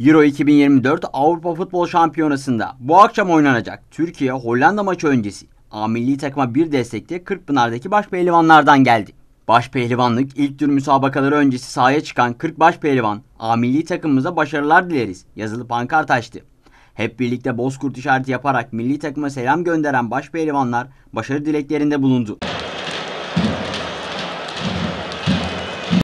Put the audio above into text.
Euro 2024 Avrupa Futbol Şampiyonası'nda bu akşam oynanacak Türkiye-Hollanda maçı öncesi A milli takıma bir destekte Kırkpınar'daki baş pehlivanlardan geldi. Baş pehlivanlık ilk tür müsabakaları öncesi sahaya çıkan 40 baş pehlivan A milli takımımıza başarılar dileriz yazılı pankart açtı. Hep birlikte bozkurt işareti yaparak milli takıma selam gönderen baş pehlivanlar başarı dileklerinde bulundu.